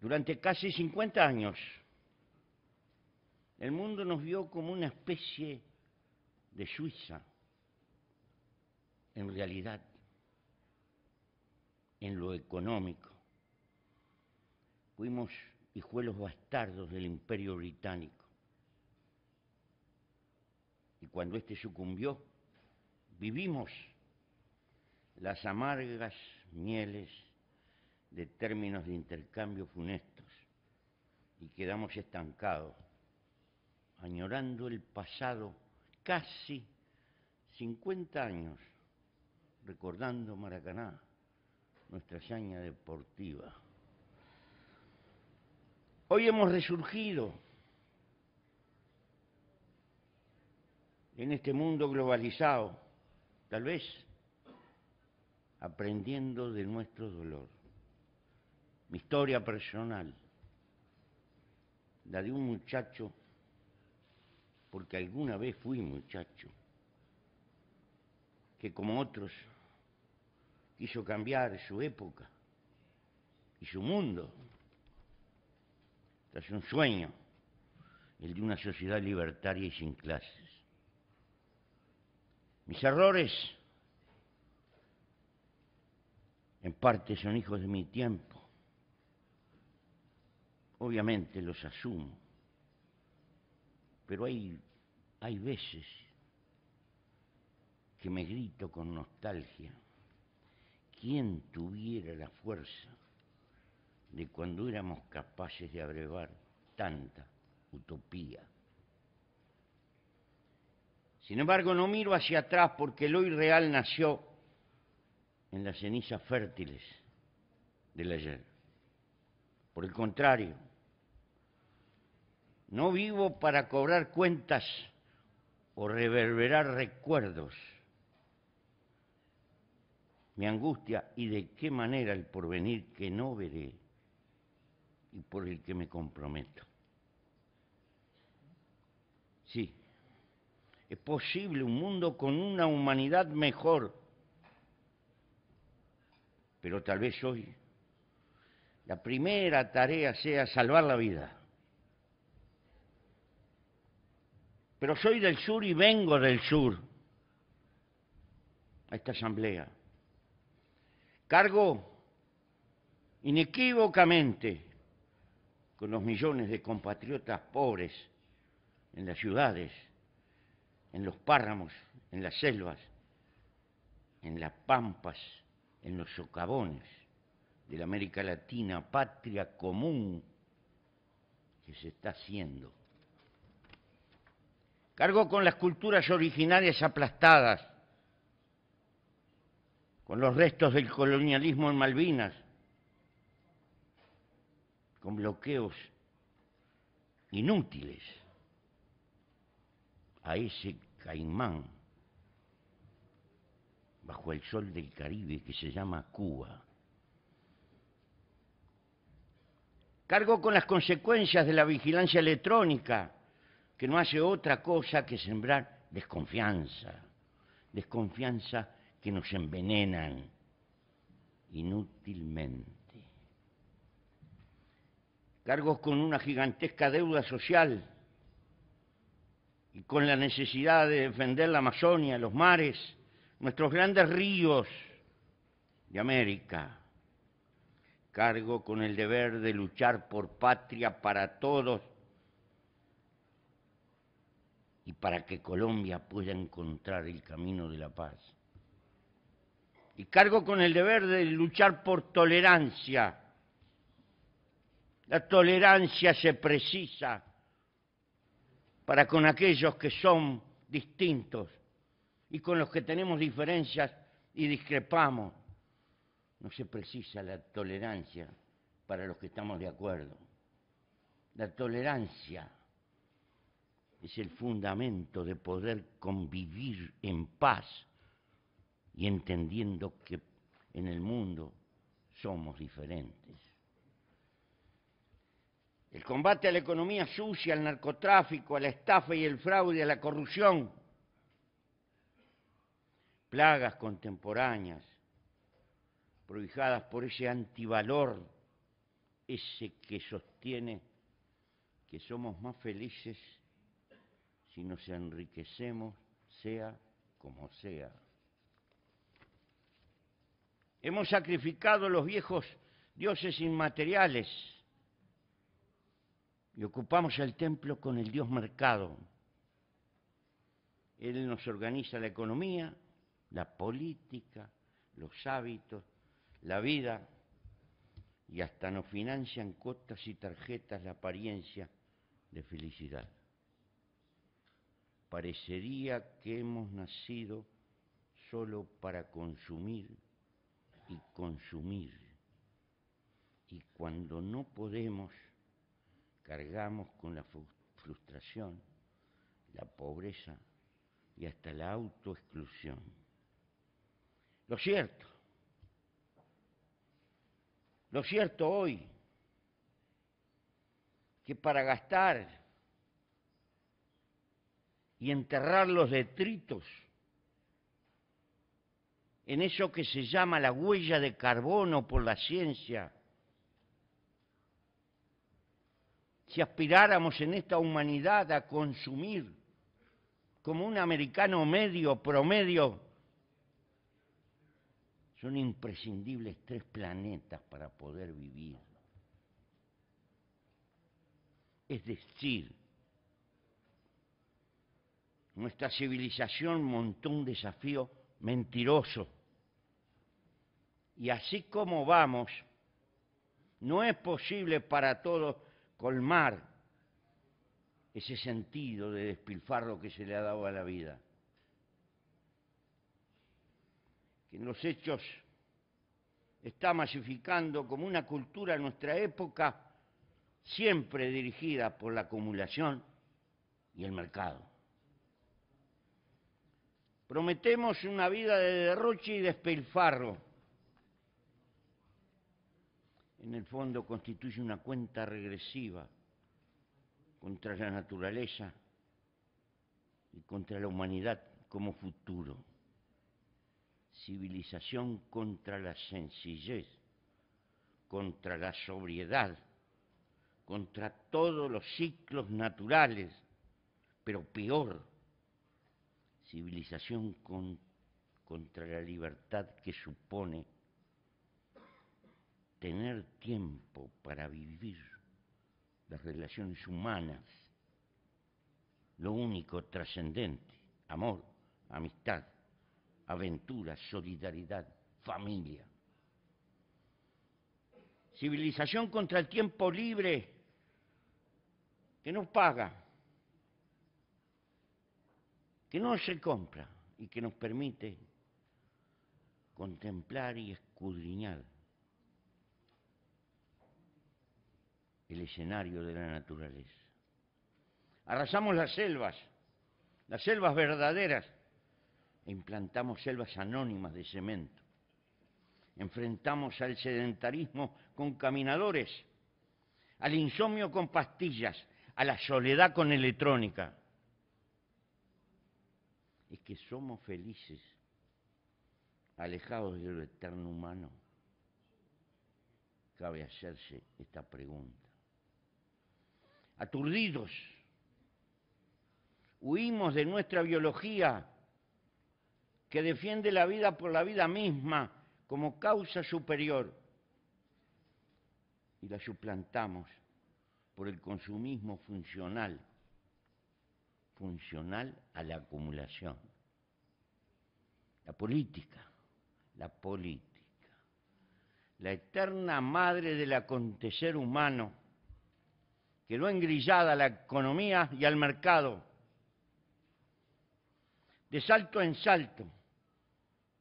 Durante casi 50 años, el mundo nos vio como una especie de Suiza, en realidad, en lo económico. Fuimos hijuelos bastardos del imperio británico. Y cuando éste sucumbió, vivimos las amargas mieles de términos de intercambio funestos y quedamos estancados, añorando el pasado casi 50 años, recordando Maracaná, nuestra hazaña deportiva. Hoy hemos resurgido en este mundo globalizado, tal vez aprendiendo de nuestro dolor mi historia personal, la de un muchacho, porque alguna vez fui muchacho, que como otros quiso cambiar su época y su mundo tras un sueño, el de una sociedad libertaria y sin clases. Mis errores en parte son hijos de mi tiempo, obviamente los asumo, pero hay, hay veces que me grito con nostalgia, ¿quién tuviera la fuerza de cuando éramos capaces de abrevar tanta utopía? Sin embargo, no miro hacia atrás porque lo irreal nació en las cenizas fértiles del ayer. Por el contrario, no vivo para cobrar cuentas o reverberar recuerdos. Mi angustia y de qué manera el porvenir que no veré y por el que me comprometo. Sí, es posible un mundo con una humanidad mejor, pero tal vez hoy la primera tarea sea salvar la vida pero soy del sur y vengo del sur a esta asamblea. Cargo inequívocamente con los millones de compatriotas pobres en las ciudades, en los páramos, en las selvas, en las pampas, en los socavones de la América Latina, patria común que se está haciendo cargó con las culturas originarias aplastadas, con los restos del colonialismo en Malvinas, con bloqueos inútiles a ese caimán bajo el sol del Caribe que se llama Cuba. Cargó con las consecuencias de la vigilancia electrónica, que no hace otra cosa que sembrar desconfianza, desconfianza que nos envenenan inútilmente. Cargos con una gigantesca deuda social y con la necesidad de defender la Amazonia, los mares, nuestros grandes ríos de América. Cargo con el deber de luchar por patria para todos y para que Colombia pueda encontrar el camino de la paz. Y cargo con el deber de luchar por tolerancia. La tolerancia se precisa para con aquellos que son distintos y con los que tenemos diferencias y discrepamos. No se precisa la tolerancia para los que estamos de acuerdo. La tolerancia es el fundamento de poder convivir en paz y entendiendo que en el mundo somos diferentes. El combate a la economía sucia, al narcotráfico, a la estafa y el fraude, a la corrupción, plagas contemporáneas prohijadas por ese antivalor, ese que sostiene que somos más felices si nos enriquecemos, sea como sea. Hemos sacrificado los viejos dioses inmateriales y ocupamos el templo con el dios mercado. Él nos organiza la economía, la política, los hábitos, la vida y hasta nos financian cuotas y tarjetas la apariencia de felicidad. Parecería que hemos nacido solo para consumir y consumir. Y cuando no podemos, cargamos con la frustración, la pobreza y hasta la autoexclusión. Lo cierto, lo cierto hoy, que para gastar y enterrar los detritos en eso que se llama la huella de carbono por la ciencia. Si aspiráramos en esta humanidad a consumir como un americano medio, promedio, son imprescindibles tres planetas para poder vivir. Es decir, nuestra civilización montó un desafío mentiroso. Y así como vamos, no es posible para todos colmar ese sentido de despilfarro que se le ha dado a la vida. Que en los hechos está masificando como una cultura nuestra época siempre dirigida por la acumulación y el mercado. Prometemos una vida de derroche y despilfarro. En el fondo constituye una cuenta regresiva contra la naturaleza y contra la humanidad como futuro. Civilización contra la sencillez, contra la sobriedad, contra todos los ciclos naturales, pero peor, civilización contra la libertad que supone tener tiempo para vivir las relaciones humanas, lo único trascendente, amor, amistad, aventura, solidaridad, familia. Civilización contra el tiempo libre que nos paga que no se compra y que nos permite contemplar y escudriñar el escenario de la naturaleza. Arrasamos las selvas, las selvas verdaderas, e implantamos selvas anónimas de cemento. Enfrentamos al sedentarismo con caminadores, al insomnio con pastillas, a la soledad con electrónica es que somos felices alejados del eterno humano? Cabe hacerse esta pregunta. Aturdidos, huimos de nuestra biología que defiende la vida por la vida misma como causa superior y la suplantamos por el consumismo funcional funcional a la acumulación. La política, la política, la eterna madre del acontecer humano, que quedó engrillada a la economía y al mercado. De salto en salto,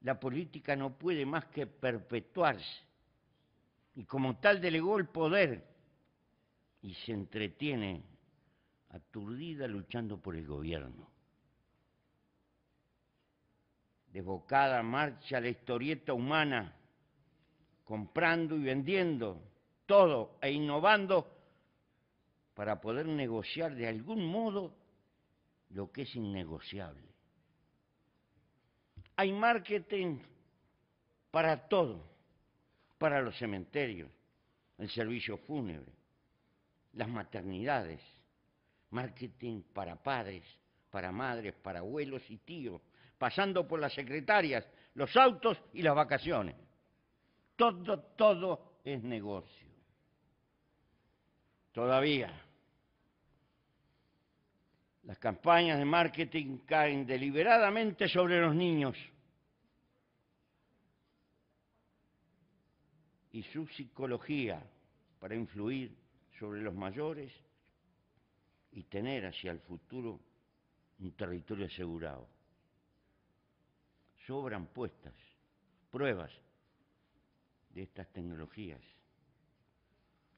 la política no puede más que perpetuarse y como tal delegó el poder y se entretiene aturdida luchando por el gobierno. Desbocada marcha la historieta humana, comprando y vendiendo todo e innovando para poder negociar de algún modo lo que es innegociable. Hay marketing para todo, para los cementerios, el servicio fúnebre, las maternidades, marketing para padres, para madres, para abuelos y tíos, pasando por las secretarias, los autos y las vacaciones. Todo, todo es negocio. Todavía. Las campañas de marketing caen deliberadamente sobre los niños y su psicología para influir sobre los mayores y tener hacia el futuro un territorio asegurado. Sobran puestas, pruebas de estas tecnologías,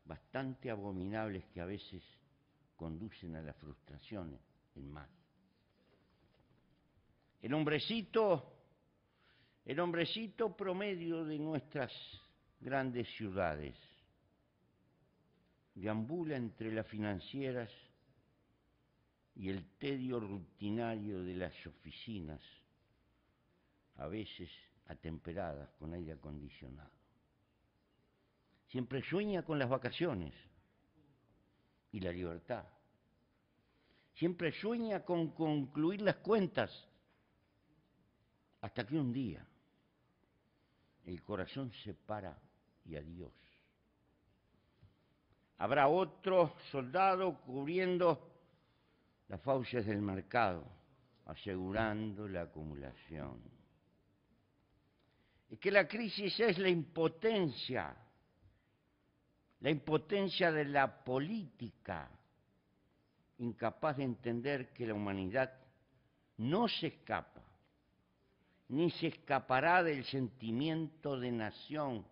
bastante abominables que a veces conducen a las frustraciones en más. El hombrecito, el hombrecito promedio de nuestras grandes ciudades, deambula entre las financieras y el tedio rutinario de las oficinas, a veces atemperadas con aire acondicionado. Siempre sueña con las vacaciones y la libertad. Siempre sueña con concluir las cuentas hasta que un día el corazón se para y adiós. Habrá otro soldado cubriendo las fauces del mercado, asegurando la acumulación. Y que la crisis es la impotencia, la impotencia de la política, incapaz de entender que la humanidad no se escapa, ni se escapará del sentimiento de nación,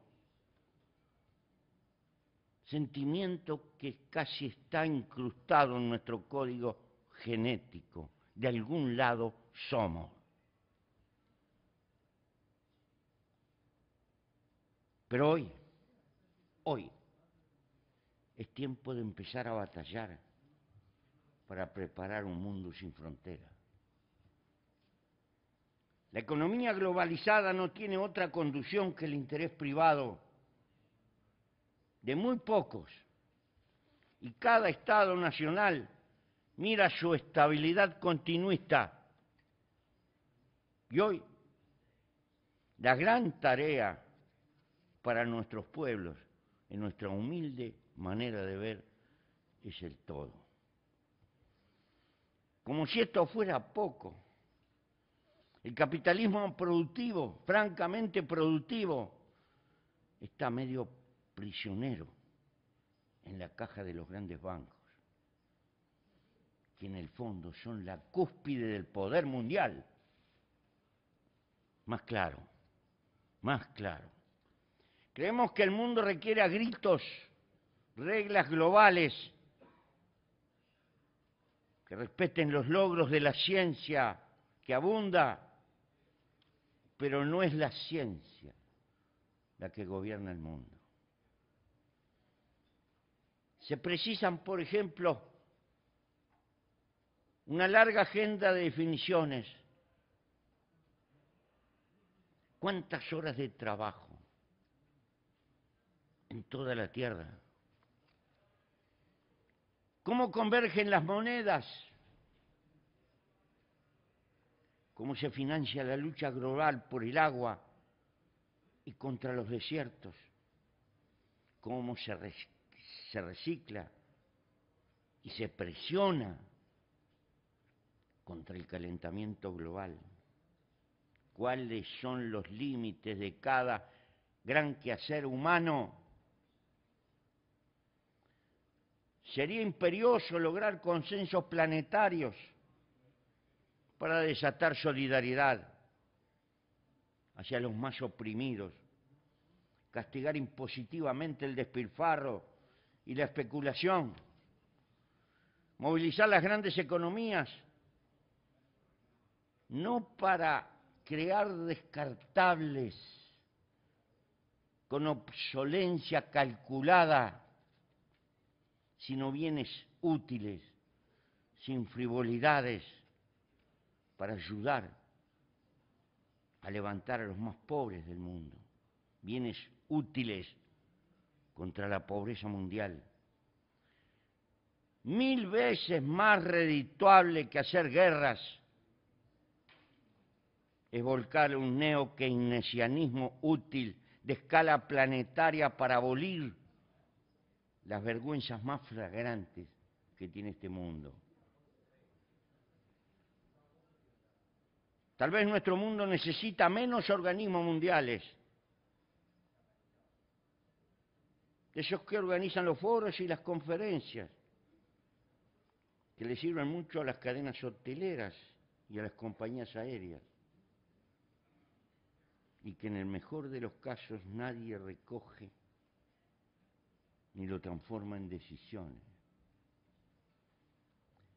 sentimiento que casi está incrustado en nuestro código genético. De algún lado somos. Pero hoy, hoy, es tiempo de empezar a batallar para preparar un mundo sin fronteras. La economía globalizada no tiene otra conducción que el interés privado de muy pocos. Y cada Estado nacional mira su estabilidad continuista. Y hoy, la gran tarea para nuestros pueblos, en nuestra humilde manera de ver, es el todo. Como si esto fuera poco. El capitalismo productivo, francamente productivo, está medio prisionero en la caja de los grandes bancos que en el fondo son la cúspide del poder mundial. Más claro, más claro. Creemos que el mundo requiere a gritos reglas globales que respeten los logros de la ciencia que abunda, pero no es la ciencia la que gobierna el mundo. Se precisan, por ejemplo, una larga agenda de definiciones. ¿Cuántas horas de trabajo en toda la Tierra? ¿Cómo convergen las monedas? ¿Cómo se financia la lucha global por el agua y contra los desiertos? ¿Cómo se, se recicla y se presiona contra el calentamiento global, cuáles son los límites de cada gran quehacer humano. Sería imperioso lograr consensos planetarios para desatar solidaridad hacia los más oprimidos, castigar impositivamente el despilfarro y la especulación, movilizar las grandes economías no para crear descartables con obsolencia calculada, sino bienes útiles, sin frivolidades, para ayudar a levantar a los más pobres del mundo, bienes útiles contra la pobreza mundial. Mil veces más redituable que hacer guerras es volcar un neo-keynesianismo útil de escala planetaria para abolir las vergüenzas más flagrantes que tiene este mundo. Tal vez nuestro mundo necesita menos organismos mundiales, esos que organizan los foros y las conferencias, que le sirven mucho a las cadenas hoteleras y a las compañías aéreas y que en el mejor de los casos nadie recoge ni lo transforma en decisiones.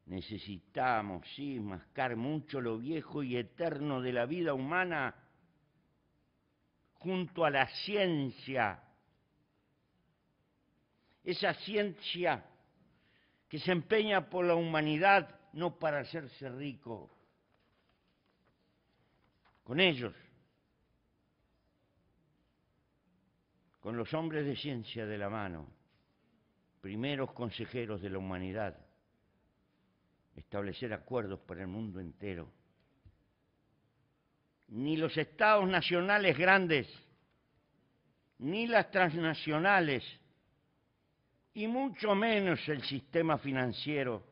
Necesitamos, sí, mascar mucho lo viejo y eterno de la vida humana junto a la ciencia. Esa ciencia que se empeña por la humanidad no para hacerse rico. Con ellos con los hombres de ciencia de la mano, primeros consejeros de la humanidad, establecer acuerdos para el mundo entero. Ni los estados nacionales grandes, ni las transnacionales, y mucho menos el sistema financiero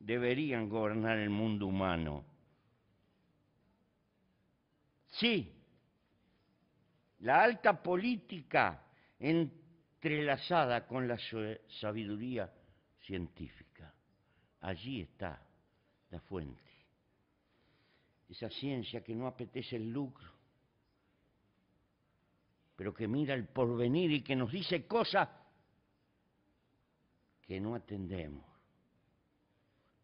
deberían gobernar el mundo humano. Sí, la alta política entrelazada con la sabiduría científica. Allí está la fuente. Esa ciencia que no apetece el lucro, pero que mira el porvenir y que nos dice cosas que no atendemos.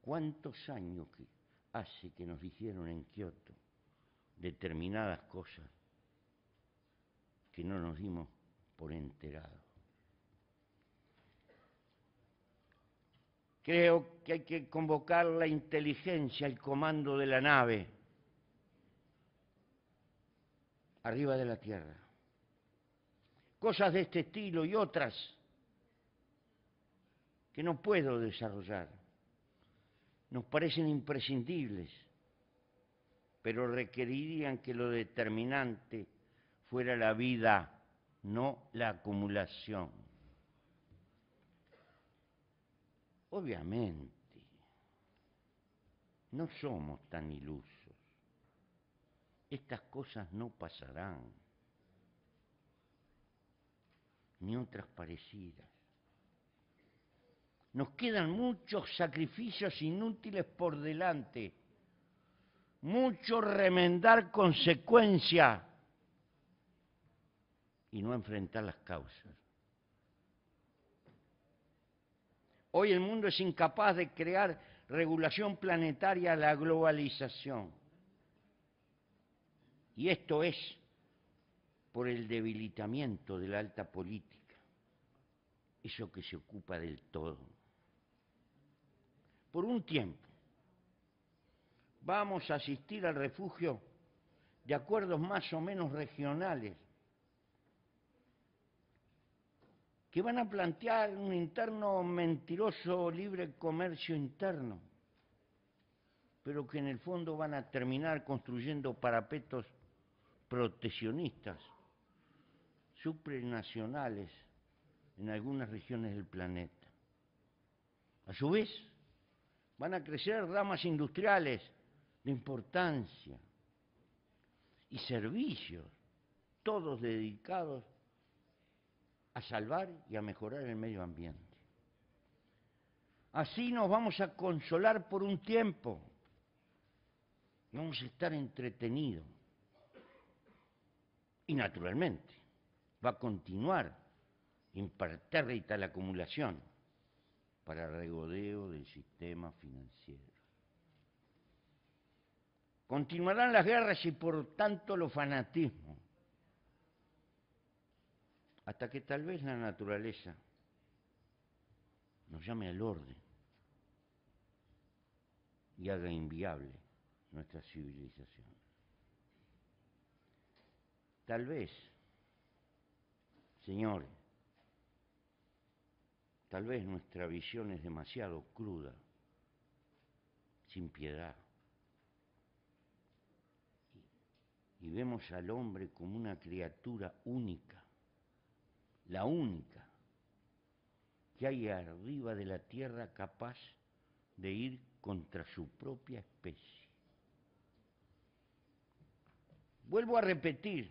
¿Cuántos años que hace que nos dijeron en Kioto determinadas cosas que no nos dimos por enterado. Creo que hay que convocar la inteligencia el comando de la nave arriba de la tierra. Cosas de este estilo y otras que no puedo desarrollar. Nos parecen imprescindibles, pero requerirían que lo determinante fuera la vida, no la acumulación. Obviamente, no somos tan ilusos. Estas cosas no pasarán, ni otras parecidas. Nos quedan muchos sacrificios inútiles por delante, mucho remendar consecuencia y no enfrentar las causas. Hoy el mundo es incapaz de crear regulación planetaria a la globalización. Y esto es por el debilitamiento de la alta política, eso que se ocupa del todo. Por un tiempo vamos a asistir al refugio de acuerdos más o menos regionales que van a plantear un interno mentiroso libre comercio interno, pero que en el fondo van a terminar construyendo parapetos proteccionistas, supranacionales en algunas regiones del planeta. A su vez, van a crecer ramas industriales de importancia y servicios, todos dedicados a salvar y a mejorar el medio ambiente. Así nos vamos a consolar por un tiempo, vamos a estar entretenidos. Y naturalmente, va a continuar impertérrita la acumulación para regodeo del sistema financiero. Continuarán las guerras y por tanto los fanatismos hasta que tal vez la naturaleza nos llame al orden y haga inviable nuestra civilización. Tal vez, señores, tal vez nuestra visión es demasiado cruda, sin piedad, y vemos al hombre como una criatura única la única que hay arriba de la tierra capaz de ir contra su propia especie. Vuelvo a repetir,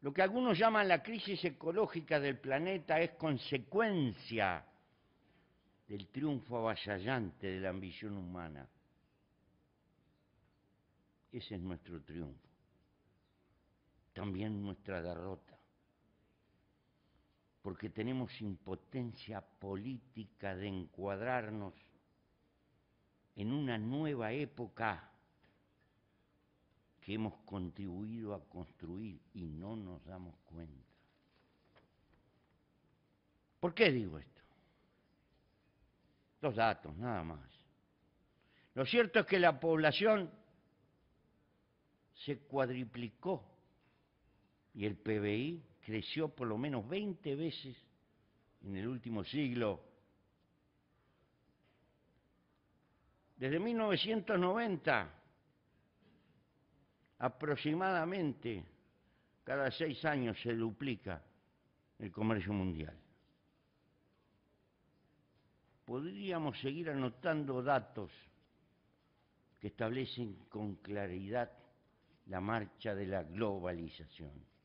lo que algunos llaman la crisis ecológica del planeta es consecuencia del triunfo avasallante de la ambición humana. Ese es nuestro triunfo, también nuestra derrota porque tenemos impotencia política de encuadrarnos en una nueva época que hemos contribuido a construir y no nos damos cuenta. ¿Por qué digo esto? Dos datos, nada más. Lo cierto es que la población se cuadriplicó y el PBI creció por lo menos 20 veces en el último siglo. Desde 1990, aproximadamente cada seis años se duplica el comercio mundial. Podríamos seguir anotando datos que establecen con claridad la marcha de la globalización.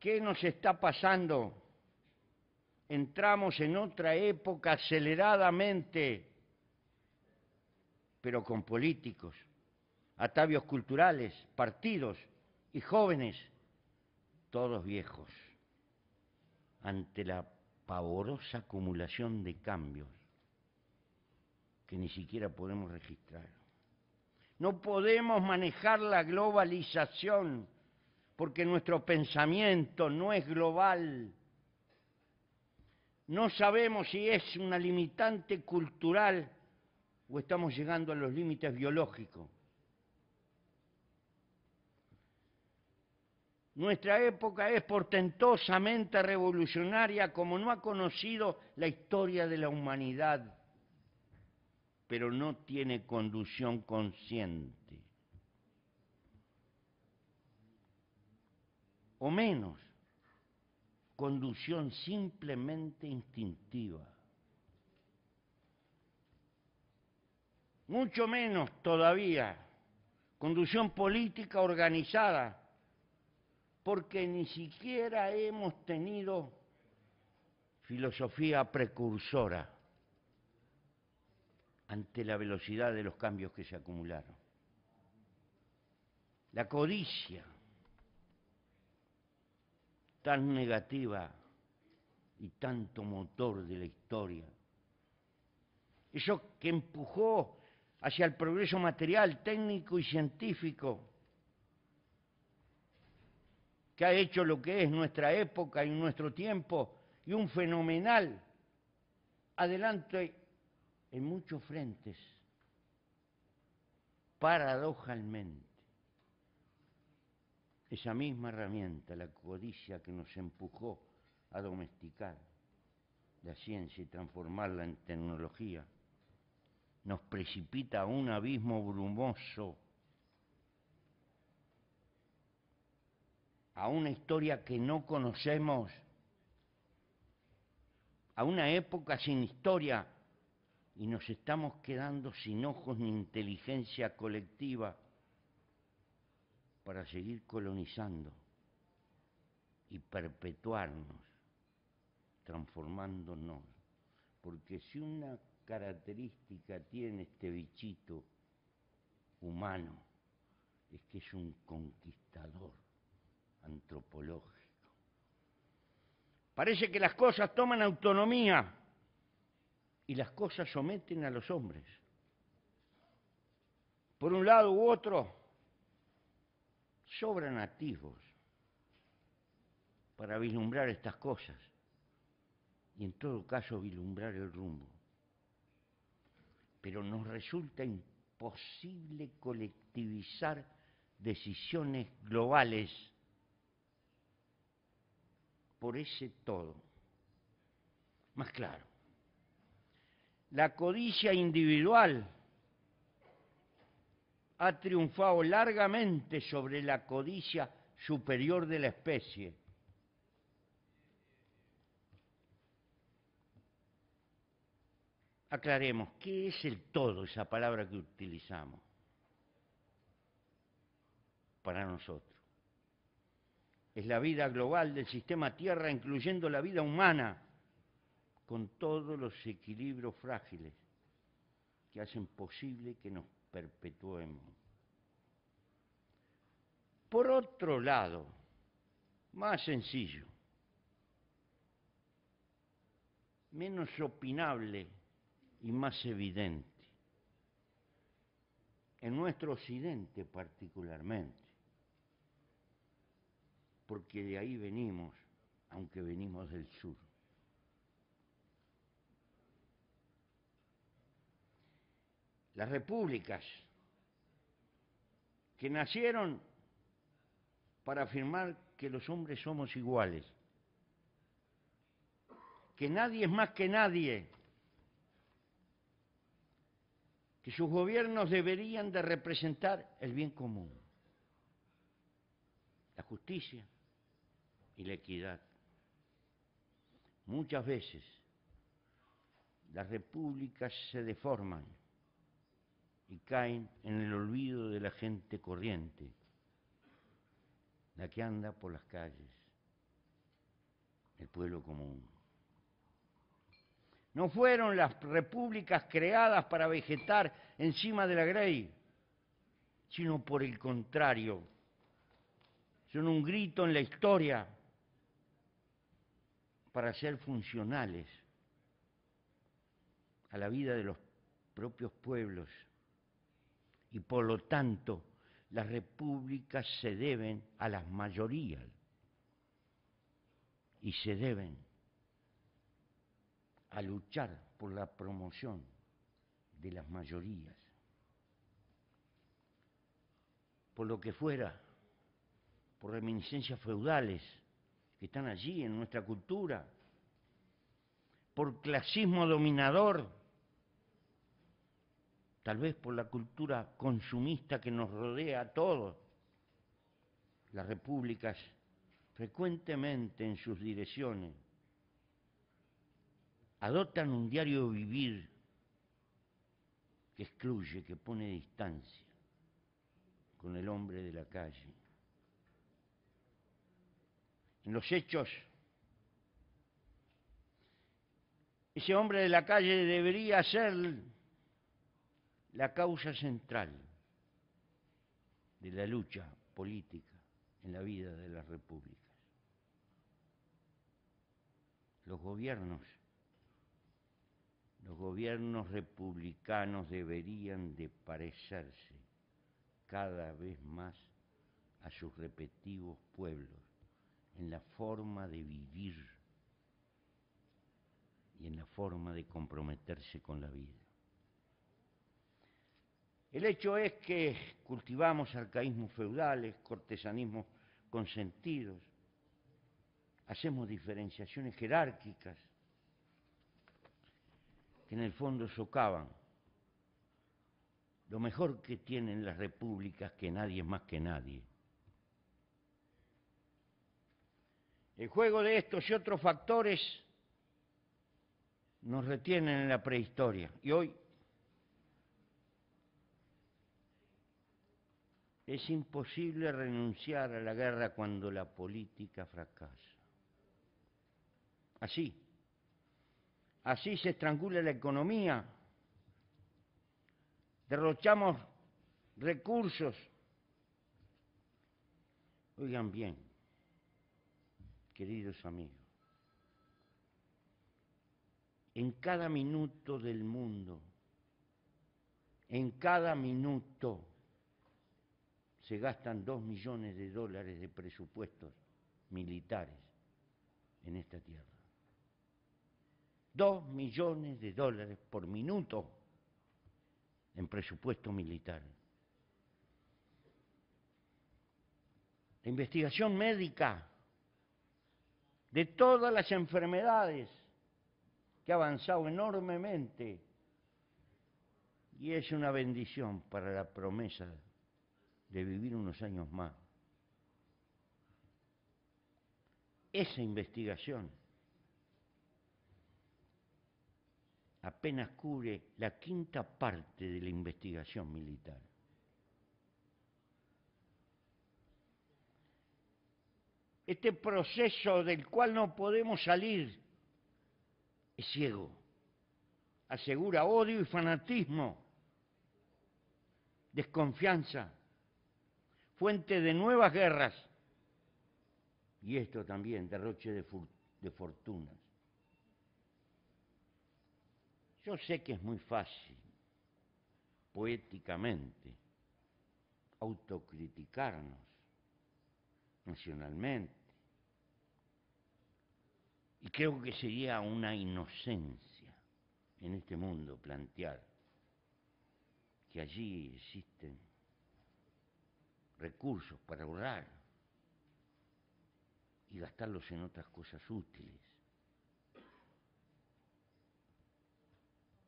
¿Qué nos está pasando? Entramos en otra época aceleradamente, pero con políticos, atavios culturales, partidos y jóvenes, todos viejos, ante la pavorosa acumulación de cambios que ni siquiera podemos registrar. No podemos manejar la globalización porque nuestro pensamiento no es global. No sabemos si es una limitante cultural o estamos llegando a los límites biológicos. Nuestra época es portentosamente revolucionaria como no ha conocido la historia de la humanidad, pero no tiene conducción consciente. o menos, conducción simplemente instintiva. Mucho menos todavía, conducción política organizada, porque ni siquiera hemos tenido filosofía precursora ante la velocidad de los cambios que se acumularon. La codicia tan negativa y tanto motor de la historia. Eso que empujó hacia el progreso material, técnico y científico, que ha hecho lo que es nuestra época y nuestro tiempo, y un fenomenal adelante en muchos frentes, paradojalmente. Esa misma herramienta, la codicia que nos empujó a domesticar la ciencia y transformarla en tecnología, nos precipita a un abismo brumoso, a una historia que no conocemos, a una época sin historia, y nos estamos quedando sin ojos ni inteligencia colectiva para seguir colonizando y perpetuarnos, transformándonos. Porque si una característica tiene este bichito humano, es que es un conquistador antropológico. Parece que las cosas toman autonomía y las cosas someten a los hombres. Por un lado u otro, sobran activos para vislumbrar estas cosas y en todo caso vislumbrar el rumbo. Pero nos resulta imposible colectivizar decisiones globales por ese todo. Más claro, la codicia individual ha triunfado largamente sobre la codicia superior de la especie. Aclaremos, ¿qué es el todo, esa palabra que utilizamos para nosotros? Es la vida global del sistema Tierra, incluyendo la vida humana, con todos los equilibrios frágiles que hacen posible que nos perpetuemos. Por otro lado, más sencillo, menos opinable y más evidente, en nuestro occidente particularmente, porque de ahí venimos, aunque venimos del sur. las repúblicas que nacieron para afirmar que los hombres somos iguales, que nadie es más que nadie, que sus gobiernos deberían de representar el bien común, la justicia y la equidad. Muchas veces las repúblicas se deforman y caen en el olvido de la gente corriente, la que anda por las calles, el pueblo común. No fueron las repúblicas creadas para vegetar encima de la grey, sino por el contrario, son un grito en la historia para ser funcionales a la vida de los propios pueblos y por lo tanto las repúblicas se deben a las mayorías y se deben a luchar por la promoción de las mayorías. Por lo que fuera, por reminiscencias feudales que están allí en nuestra cultura, por clasismo dominador tal vez por la cultura consumista que nos rodea a todos. Las repúblicas frecuentemente en sus direcciones adoptan un diario vivir que excluye, que pone distancia con el hombre de la calle. En los hechos, ese hombre de la calle debería ser la causa central de la lucha política en la vida de las repúblicas. Los gobiernos, los gobiernos republicanos deberían de parecerse cada vez más a sus repetitivos pueblos en la forma de vivir y en la forma de comprometerse con la vida. El hecho es que cultivamos arcaísmos feudales, cortesanismos consentidos, hacemos diferenciaciones jerárquicas que en el fondo socavan lo mejor que tienen las repúblicas, que nadie es más que nadie. El juego de estos y otros factores nos retienen en la prehistoria y hoy Es imposible renunciar a la guerra cuando la política fracasa. Así. Así se estrangula la economía. Derrochamos recursos. Oigan bien, queridos amigos. En cada minuto del mundo, en cada minuto se gastan dos millones de dólares de presupuestos militares en esta tierra. Dos millones de dólares por minuto en presupuesto militar. La investigación médica de todas las enfermedades que ha avanzado enormemente y es una bendición para la promesa de vivir unos años más. Esa investigación apenas cubre la quinta parte de la investigación militar. Este proceso del cual no podemos salir es ciego, asegura odio y fanatismo, desconfianza, fuente de nuevas guerras y esto también, derroche de, fortunas. Yo sé que es muy fácil, poéticamente, autocriticarnos nacionalmente. Y creo que sería una inocencia en este mundo plantear que allí existen recursos para ahorrar y gastarlos en otras cosas útiles.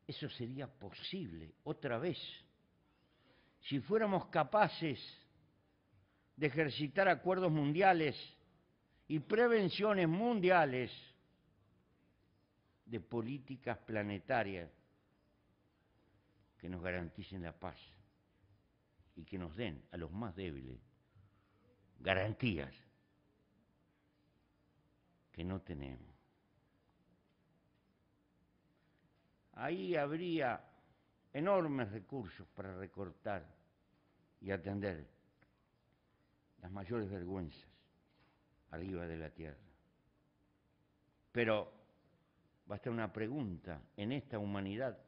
Eso sería posible otra vez si fuéramos capaces de ejercitar acuerdos mundiales y prevenciones mundiales de políticas planetarias que nos garanticen la paz y que nos den a los más débiles garantías que no tenemos. Ahí habría enormes recursos para recortar y atender las mayores vergüenzas arriba de la tierra. Pero va basta una pregunta en esta humanidad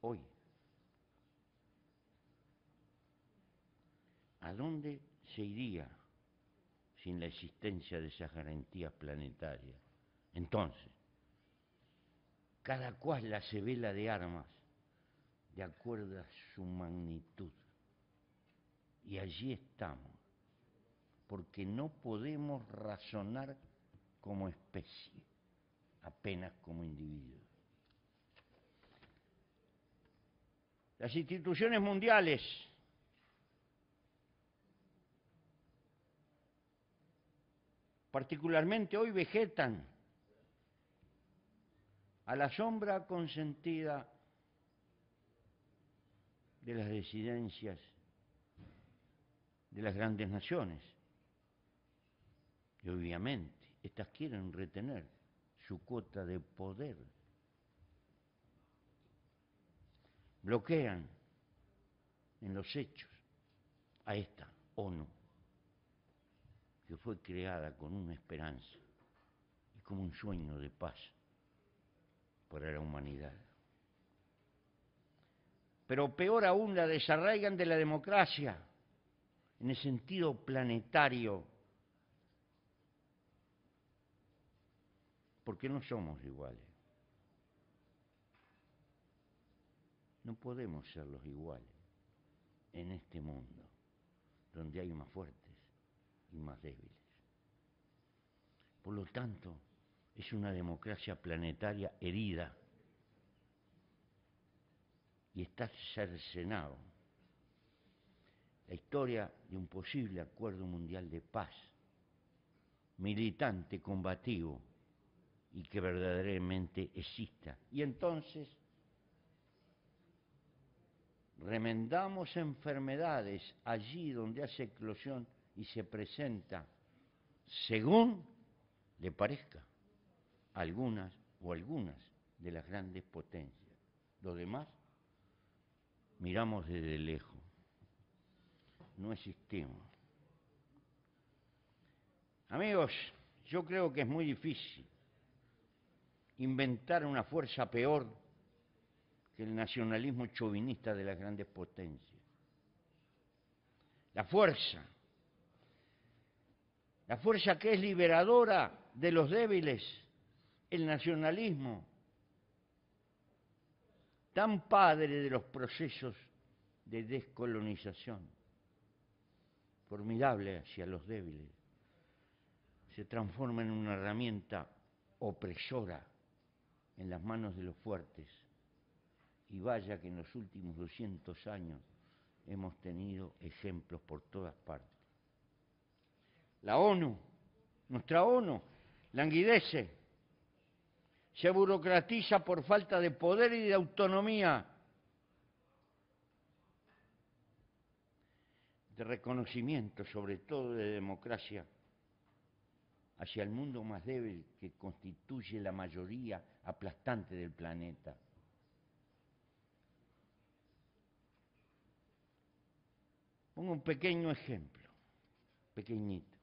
hoy. ¿A dónde se iría sin la existencia de esas garantías planetarias? Entonces, cada cual la se vela de armas de acuerdo a su magnitud. Y allí estamos, porque no podemos razonar como especie, apenas como individuos. Las instituciones mundiales particularmente hoy vegetan a la sombra consentida de las residencias de las grandes naciones. Y obviamente, estas quieren retener su cuota de poder. Bloquean en los hechos a esta ONU fue creada con una esperanza y como un sueño de paz para la humanidad. Pero peor aún la desarraigan de la democracia en el sentido planetario, porque no somos iguales. No podemos ser los iguales en este mundo donde hay más fuerte y más débiles. Por lo tanto, es una democracia planetaria herida y está cercenado. La historia de un posible acuerdo mundial de paz, militante, combativo y que verdaderamente exista. Y entonces remendamos enfermedades allí donde hace eclosión y se presenta según le parezca algunas o algunas de las grandes potencias. Los demás miramos desde lejos, no existimos. Amigos, yo creo que es muy difícil inventar una fuerza peor que el nacionalismo chauvinista de las grandes potencias. La fuerza la fuerza que es liberadora de los débiles, el nacionalismo, tan padre de los procesos de descolonización, formidable hacia los débiles, se transforma en una herramienta opresora en las manos de los fuertes. Y vaya que en los últimos 200 años hemos tenido ejemplos por todas partes la ONU, nuestra ONU, languidece, se burocratiza por falta de poder y de autonomía, de reconocimiento, sobre todo de democracia, hacia el mundo más débil que constituye la mayoría aplastante del planeta. Pongo un pequeño ejemplo, pequeñito.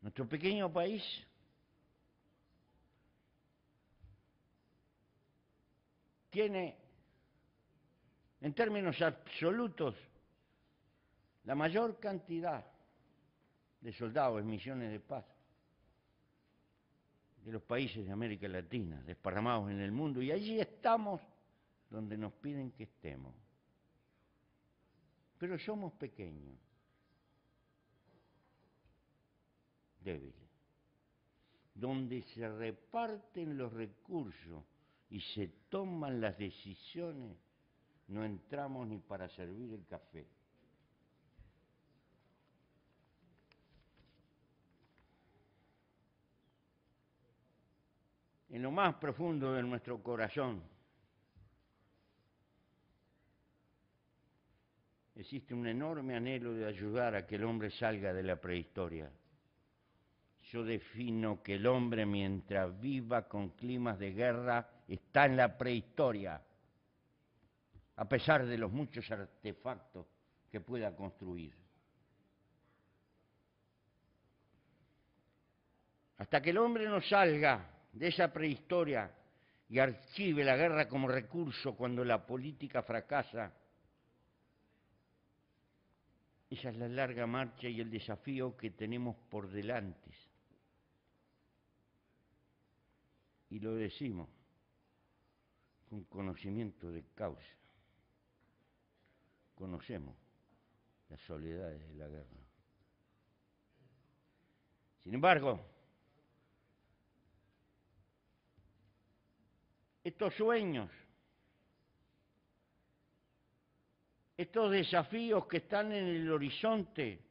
Nuestro pequeño país tiene, en términos absolutos, la mayor cantidad de soldados en misiones de paz de los países de América Latina, desparramados en el mundo, y allí estamos donde nos piden que estemos. Pero somos pequeños. donde se reparten los recursos y se toman las decisiones, no entramos ni para servir el café. En lo más profundo de nuestro corazón existe un enorme anhelo de ayudar a que el hombre salga de la prehistoria yo defino que el hombre mientras viva con climas de guerra está en la prehistoria, a pesar de los muchos artefactos que pueda construir. Hasta que el hombre no salga de esa prehistoria y archive la guerra como recurso cuando la política fracasa, esa es la larga marcha y el desafío que tenemos por delante. y lo decimos con conocimiento de causa. Conocemos las soledades de la guerra. Sin embargo, estos sueños, estos desafíos que están en el horizonte,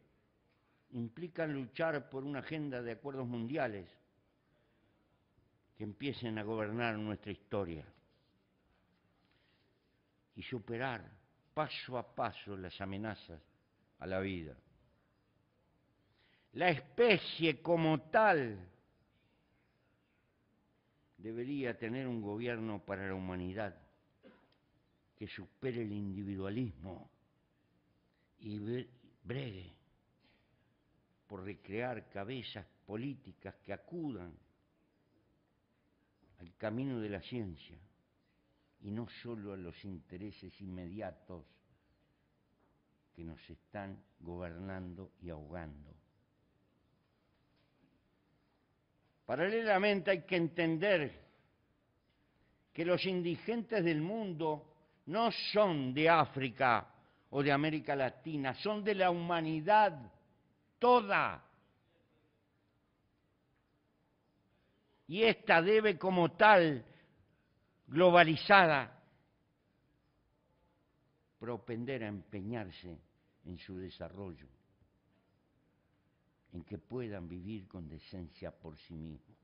implican luchar por una agenda de acuerdos mundiales que empiecen a gobernar nuestra historia y superar paso a paso las amenazas a la vida. La especie como tal debería tener un gobierno para la humanidad que supere el individualismo y bregue por recrear cabezas políticas que acudan al camino de la ciencia y no solo a los intereses inmediatos que nos están gobernando y ahogando. Paralelamente hay que entender que los indigentes del mundo no son de África o de América Latina, son de la humanidad toda. y esta debe como tal, globalizada, propender a empeñarse en su desarrollo, en que puedan vivir con decencia por sí mismos.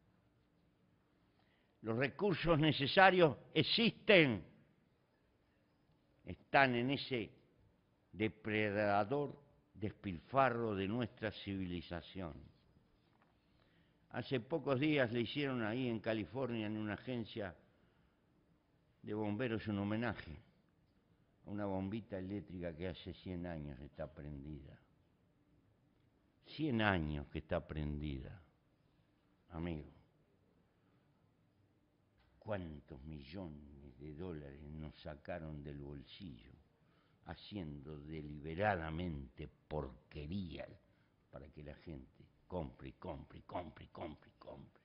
Los recursos necesarios existen, están en ese depredador despilfarro de nuestra civilización Hace pocos días le hicieron ahí en California, en una agencia de bomberos, un homenaje a una bombita eléctrica que hace 100 años está prendida. 100 años que está prendida, amigo. ¿Cuántos millones de dólares nos sacaron del bolsillo haciendo deliberadamente porquería para que la gente compre y compre y compre y compre y compre.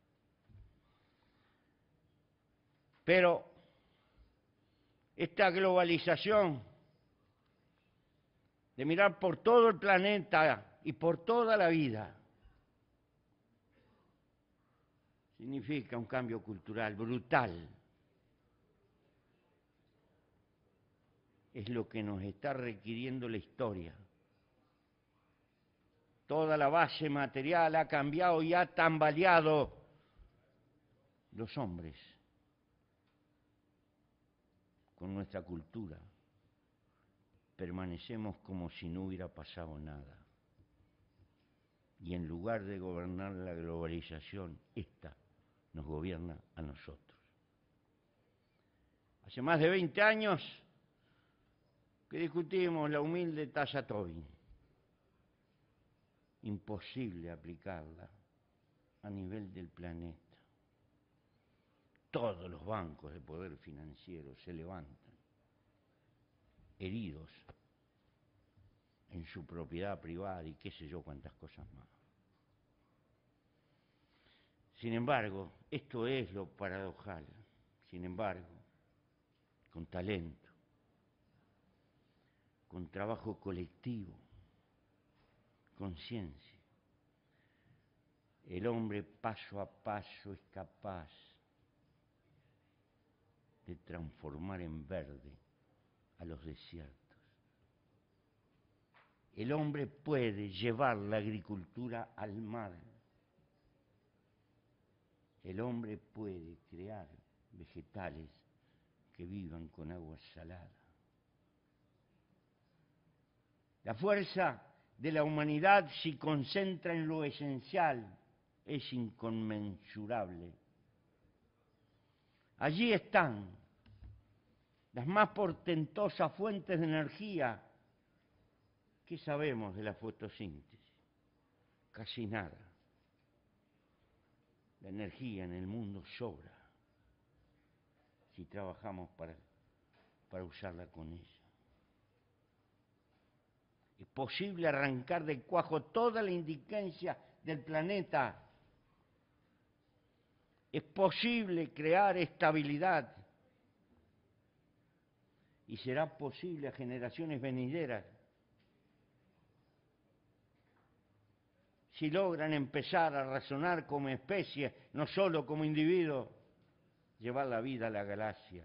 Pero esta globalización de mirar por todo el planeta y por toda la vida significa un cambio cultural brutal. Es lo que nos está requiriendo la historia. Toda la base material ha cambiado y ha tambaleado los hombres con nuestra cultura. Permanecemos como si no hubiera pasado nada. Y en lugar de gobernar la globalización, esta nos gobierna a nosotros. Hace más de 20 años que discutimos la humilde tasa Tobin imposible aplicarla a nivel del planeta. Todos los bancos de poder financiero se levantan, heridos en su propiedad privada y qué sé yo cuántas cosas más. Sin embargo, esto es lo paradojal, sin embargo, con talento, con trabajo colectivo, conciencia. El hombre paso a paso es capaz de transformar en verde a los desiertos. El hombre puede llevar la agricultura al mar. El hombre puede crear vegetales que vivan con agua salada. La fuerza de la humanidad si concentra en lo esencial es inconmensurable. Allí están las más portentosas fuentes de energía. que sabemos de la fotosíntesis? Casi nada. La energía en el mundo sobra si trabajamos para, para usarla con ella es posible arrancar del cuajo toda la indigencia del planeta. Es posible crear estabilidad y será posible a generaciones venideras si logran empezar a razonar como especie, no solo como individuo, llevar la vida a la galaxia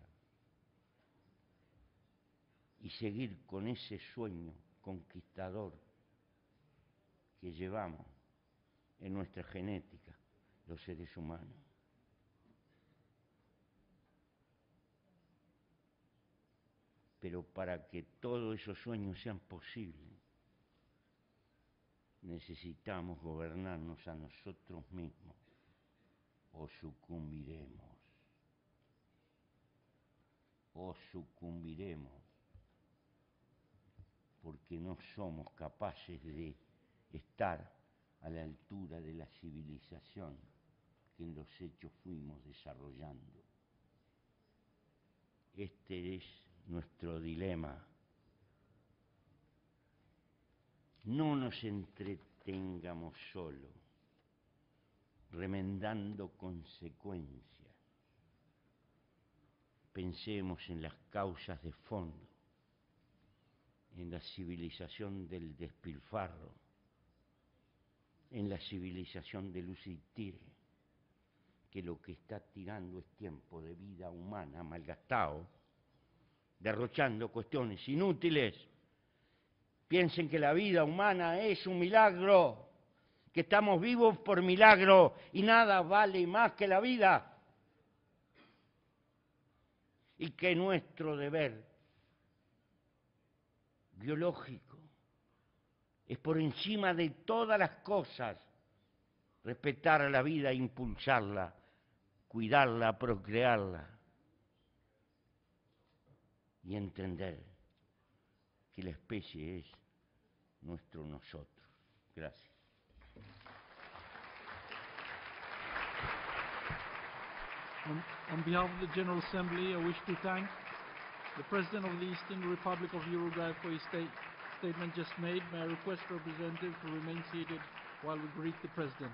y seguir con ese sueño conquistador que llevamos en nuestra genética los seres humanos. Pero para que todos esos sueños sean posibles, necesitamos gobernarnos a nosotros mismos o sucumbiremos, o sucumbiremos porque no somos capaces de estar a la altura de la civilización que en los hechos fuimos desarrollando. Este es nuestro dilema. No nos entretengamos solo remendando consecuencias. Pensemos en las causas de fondo la civilización del despilfarro, en la civilización de usitir, que lo que está tirando es tiempo de vida humana malgastado, derrochando cuestiones inútiles. Piensen que la vida humana es un milagro, que estamos vivos por milagro y nada vale más que la vida. Y que nuestro deber biológico, es por encima de todas las cosas respetar a la vida, impulsarla, cuidarla, procrearla y entender que la especie es nuestro nosotros. Gracias. On, behalf of the General Assembly, I wish to thank The President of the Eastern Republic of Uruguay for his sta statement just made. May I request representatives to remain seated while we greet the President.